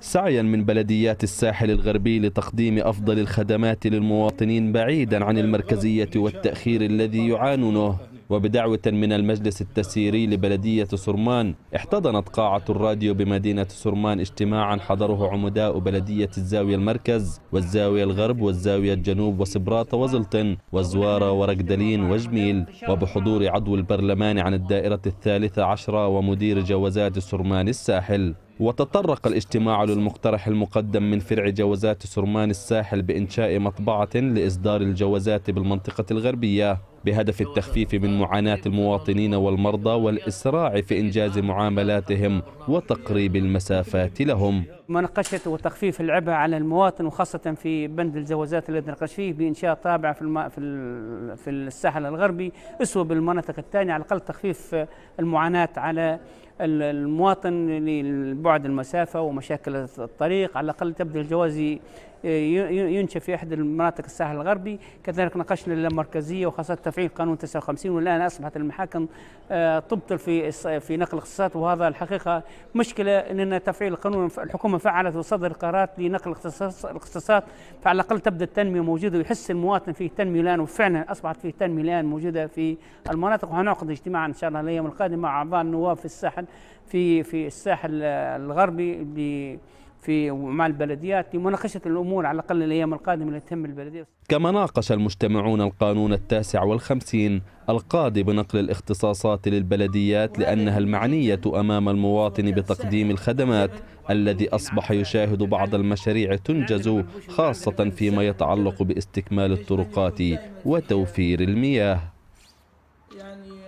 سعيا من بلديات الساحل الغربي لتقديم أفضل الخدمات للمواطنين بعيدا عن المركزية والتأخير الذي يعانونه وبدعوة من المجلس التسييري لبلدية سرمان احتضنت قاعة الراديو بمدينة سرمان اجتماعا حضره عمداء بلدية الزاوية المركز والزاوية الغرب والزاوية الجنوب وسبراتة وزلطن وزوارة ورقدلين وجميل وبحضور عضو البرلمان عن الدائرة الثالثة عشرة ومدير جوازات سرمان الساحل وتطرق الاجتماع للمقترح المقدم من فرع جوازات سرمان الساحل بإنشاء مطبعة لإصدار الجوازات بالمنطقة الغربية بهدف التخفيف من معاناة المواطنين والمرضى والإسراع في إنجاز معاملاتهم وتقريب المسافات لهم مناقشة وتخفيف العبء على المواطن وخاصة في بند الجوازات الذي نقش فيه بإنشاء طابعة في, الم... في, ال... في الساحل الغربي أسوأ بالمناطق الثانية على الأقل تخفيف المعاناة على المواطن لبعد المسافة ومشاكل الطريق على الأقل تبذل الجواز إيه، ينشا في احد المناطق الساحل الغربي كذلك ناقشنا المركزيه وخاصه تفعيل قانون 59 والان اصبحت المحاكم آه، تبطل في في نقل الاختصاصات وهذا الحقيقه مشكله اننا تفعيل القانون الحكومه فعلت وصدر قرارات لنقل الاختصاصات فعلى الاقل تبدا التنميه موجوده ويحس المواطن فيه تنميه الان وفعلا اصبحت فيه تنميه الان موجوده في المناطق وهنعقد اجتماعا ان شاء الله الايام القادمه مع اعضاء النواب في الساحل في في الساحل آه، الغربي في مع البلديات لمناقشه الامور على الاقل الايام القادمه التي تهم البلديه. كما ناقش المجتمعون القانون التاسع والخمسين القاضي بنقل الاختصاصات للبلديات لانها المعنيه امام المواطن بتقديم الخدمات الذي اصبح يشاهد بعض المشاريع تنجز خاصه فيما يتعلق باستكمال الطرقات وتوفير المياه. يعني